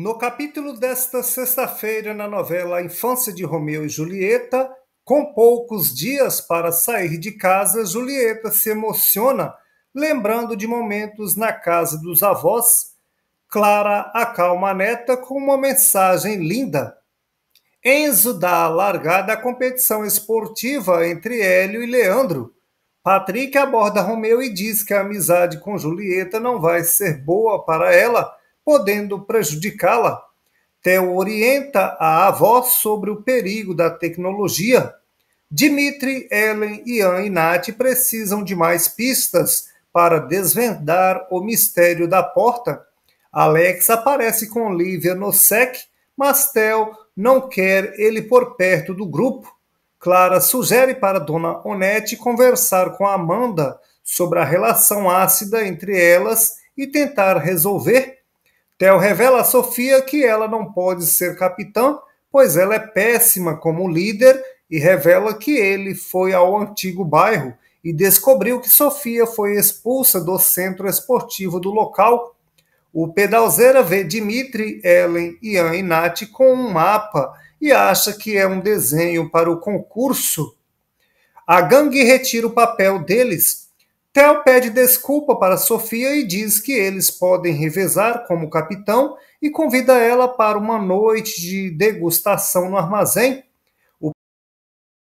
No capítulo desta sexta-feira, na novela Infância de Romeu e Julieta, com poucos dias para sair de casa, Julieta se emociona, lembrando de momentos na casa dos avós. Clara acalma a neta com uma mensagem linda. Enzo dá a largada à competição esportiva entre Hélio e Leandro. Patrick aborda Romeu e diz que a amizade com Julieta não vai ser boa para ela podendo prejudicá-la. Theo orienta a avó sobre o perigo da tecnologia. Dimitri, Ellen, Ian e Nath precisam de mais pistas para desvendar o mistério da porta. Alex aparece com Lívia no sec, mas Theo não quer ele por perto do grupo. Clara sugere para Dona Onete conversar com Amanda sobre a relação ácida entre elas e tentar resolver. Theo revela a Sofia que ela não pode ser capitã, pois ela é péssima como líder, e revela que ele foi ao antigo bairro e descobriu que Sofia foi expulsa do centro esportivo do local. O pedalzeira vê Dimitri, Ellen, Ian e Nath com um mapa e acha que é um desenho para o concurso. A gangue retira o papel deles Theo pede desculpa para Sofia e diz que eles podem revezar como capitão e convida ela para uma noite de degustação no armazém,